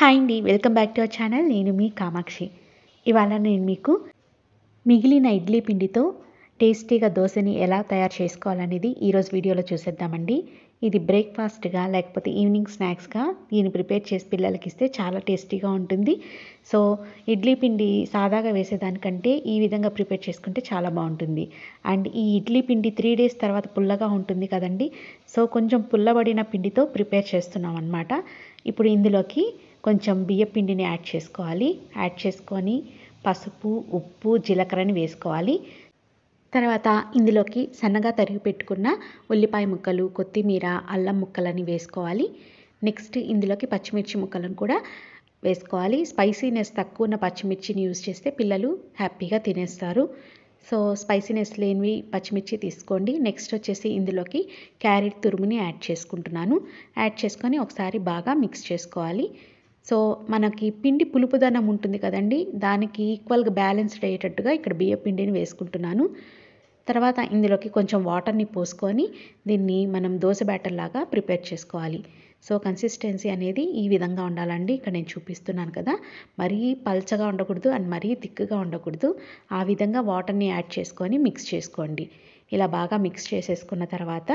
hi అండి welcome back to our channel నేను మీ కామాక్షి ఇవాళ నేను మీకు మిగిలిన ఇడ్లీ పిండితో టేస్టీగా దోశని ఎలా తయారు చేసుకోవాలనేది ఈరోజు వీడియోలో చూసేద్దామండి ఇది బ్రేక్ఫాస్ట్గా లేకపోతే ఈవినింగ్ స్నాక్స్గా దీన్ని ప్రిపేర్ చేసి పిల్లలకి ఇస్తే చాలా టేస్టీగా ఉంటుంది సో ఇడ్లీ పిండి సాదాగా వేసేదానికంటే ఈ విధంగా ప్రిపేర్ చేసుకుంటే చాలా బాగుంటుంది అండ్ ఈ ఇడ్లీ పిండి త్రీ డేస్ తర్వాత పుల్లగా ఉంటుంది కదండి సో కొంచెం పుల్లబడిన పిండితో ప్రిపేర్ చేస్తున్నాం అనమాట ఇప్పుడు ఇందులోకి కొంచెం బియ్యపిండిని యాడ్ చేసుకోవాలి యాడ్ చేసుకొని పసుపు ఉప్పు జీలకర్రని వేసుకోవాలి తర్వాత ఇందులోకి సన్నగా తరిగి పెట్టుకున్న ఉల్లిపాయ ముక్కలు కొత్తిమీర అల్లం ముక్కలని వేసుకోవాలి నెక్స్ట్ ఇందులోకి పచ్చిమిర్చి ముక్కలను కూడా వేసుకోవాలి స్పైసీనెస్ తక్కువ ఉన్న పచ్చిమిర్చిని యూజ్ చేస్తే పిల్లలు హ్యాపీగా తినేస్తారు సో స్పైసీనెస్ లేనివి పచ్చిమిర్చి తీసుకోండి నెక్స్ట్ వచ్చేసి ఇందులోకి క్యారెట్ తురుముని యాడ్ చేసుకుంటున్నాను యాడ్ చేసుకొని ఒకసారి బాగా మిక్స్ చేసుకోవాలి సో మనకి పిండి పులుపుదనం ఉంటుంది కదండి దానికి ఈక్వల్గా బ్యాలెన్స్డ్ అయ్యేటట్టుగా ఇక్కడ బియ్య పిండిని వేసుకుంటున్నాను తర్వాత ఇందులోకి కొంచెం వాటర్ని పోసుకొని దీన్ని మనం దోశ బ్యాటర్ లాగా ప్రిపేర్ చేసుకోవాలి సో కన్సిస్టెన్సీ అనేది ఈ విధంగా ఉండాలండి ఇక్కడ నేను చూపిస్తున్నాను కదా మరీ పల్చగా ఉండకూడదు అండ్ మరీ థిక్గా ఉండకూడదు ఆ విధంగా వాటర్ని యాడ్ చేసుకొని మిక్స్ చేసుకోండి ఇలా బాగా మిక్స్ చేసేసుకున్న తర్వాత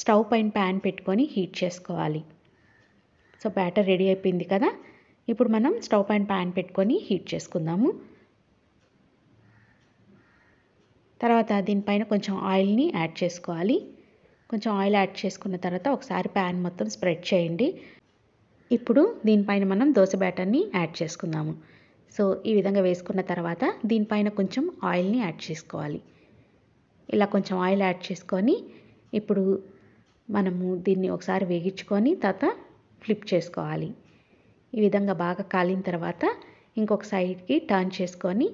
స్టవ్ పైన ప్యాన్ పెట్టుకొని హీట్ చేసుకోవాలి సో బ్యాటర్ రెడీ అయిపోయింది కదా ఇప్పుడు మనం స్టవ్ పైన ప్యాన్ పెట్టుకొని హీట్ చేసుకుందాము తర్వాత దీనిపైన కొంచెం ఆయిల్ని యాడ్ చేసుకోవాలి కొంచెం ఆయిల్ యాడ్ చేసుకున్న తర్వాత ఒకసారి ప్యాన్ మొత్తం స్ప్రెడ్ చేయండి ఇప్పుడు దీనిపైన మనం దోశ బ్యాటర్ని యాడ్ చేసుకుందాము సో ఈ విధంగా వేసుకున్న తర్వాత దీనిపైన కొంచెం ఆయిల్ని యాడ్ చేసుకోవాలి ఇలా కొంచెం ఆయిల్ యాడ్ చేసుకొని ఇప్పుడు మనము దీన్ని ఒకసారి వేగించుకొని తర్వాత ఫ్లిప్ చేసుకోవాలి ఈ విధంగా బాగా కాలిన తర్వాత ఇంకొక సైడ్కి టర్న్ చేసుకొని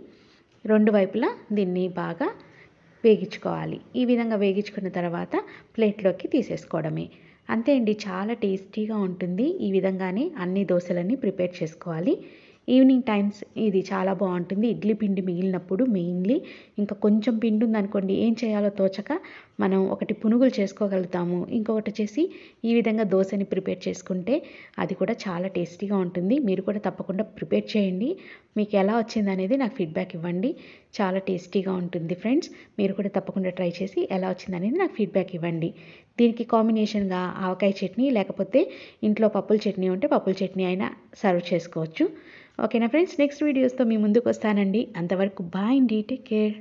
రెండు వైపులా దీన్ని బాగా వేగించుకోవాలి ఈ విధంగా వేగించుకున్న తర్వాత ప్లేట్లోకి తీసేసుకోవడమే అంతే అండి చాలా టేస్టీగా ఉంటుంది ఈ విధంగానే అన్ని దోశలన్నీ ప్రిపేర్ చేసుకోవాలి ఈవినింగ్ టైమ్స్ ఇది చాలా బాగుంటుంది ఇడ్లీ పిండి మిగిలినప్పుడు మెయిన్లీ ఇంకా కొంచెం పిండి ఉందనుకోండి ఏం చేయాలో తోచక మనం ఒకటి పునుగులు చేసుకోగలుగుతాము ఇంకొకటి వచ్చేసి ఈ విధంగా దోశని ప్రిపేర్ చేసుకుంటే అది కూడా చాలా టేస్టీగా ఉంటుంది మీరు కూడా తప్పకుండా ప్రిపేర్ చేయండి మీకు ఎలా వచ్చింది అనేది నాకు ఫీడ్బ్యాక్ ఇవ్వండి చాలా టేస్టీగా ఉంటుంది ఫ్రెండ్స్ మీరు కూడా తప్పకుండా ట్రై చేసి ఎలా వచ్చిందనేది నాకు ఫీడ్బ్యాక్ ఇవ్వండి దీనికి కాంబినేషన్గా ఆవకాయ చట్నీ లేకపోతే ఇంట్లో పప్పుల చట్నీ ఉంటే పప్పుల చట్నీ అయినా సర్వ్ చేసుకోవచ్చు ఓకేనా ఫ్రెండ్స్ నెక్స్ట్ వీడియోస్తో మీ ముందుకు వస్తానండి అంతవరకు బాయ్ అండి టేక్ కేర్